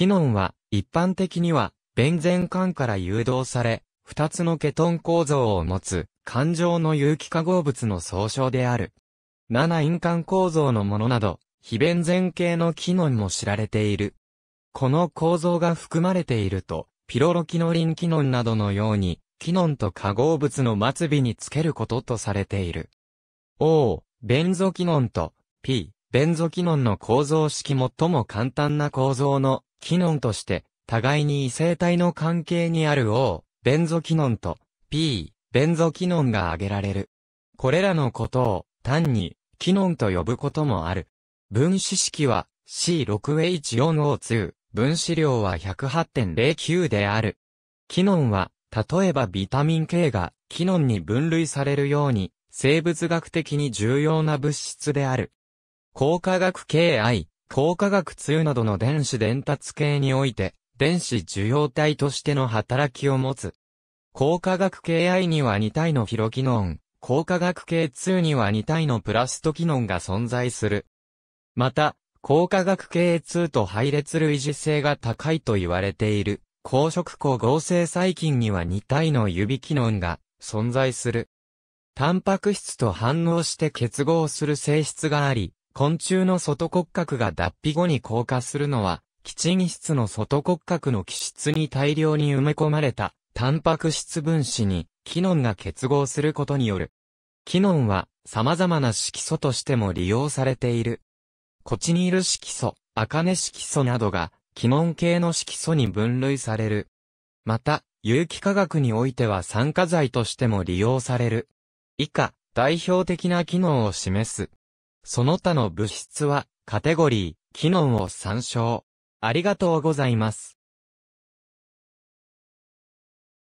キノンは、一般的には、ベンゼン管から誘導され、二つのケトン構造を持つ、環状の有機化合物の総称である。7印環構造のものなど、非ベンゼン系のキノンも知られている。この構造が含まれていると、ピロロキノリンキノンなどのように、キノンと化合物の末尾につけることとされている。O、ベンゾキノンと P、ベンゾキノンの構造式最も簡単な構造の機能として、互いに異性体の関係にある O、ベンゾキノンと P、ベンゾキノンが挙げられる。これらのことを単にキノンと呼ぶこともある。分子式は C6H4O2、分子量は108.09である。キノンは、例えばビタミン K がキノンに分類されるように、生物学的に重要な物質である。高化学 KI、光化学2などの電子伝達系において、電子受容体としての働きを持つ。光化学系 I には2体のヒロキノン、光化学系2には2体のプラストキノンが存在する。また、光化学系2と配列類似性が高いと言われている、光色光合成細菌には2体の指機能が存在する。タンパク質と反応して結合する性質があり、昆虫の外骨格が脱皮後に硬化するのは、基地質の外骨格の基質に大量に埋め込まれた、タンパク質分子に、キノンが結合することによる。キノンは、様々な色素としても利用されている。コチニール色素、アカネ色素などが、キノン系の色素に分類される。また、有機化学においては酸化剤としても利用される。以下、代表的な機能を示す。その他の物質は、カテゴリー、機能を参照。ありがとうございます。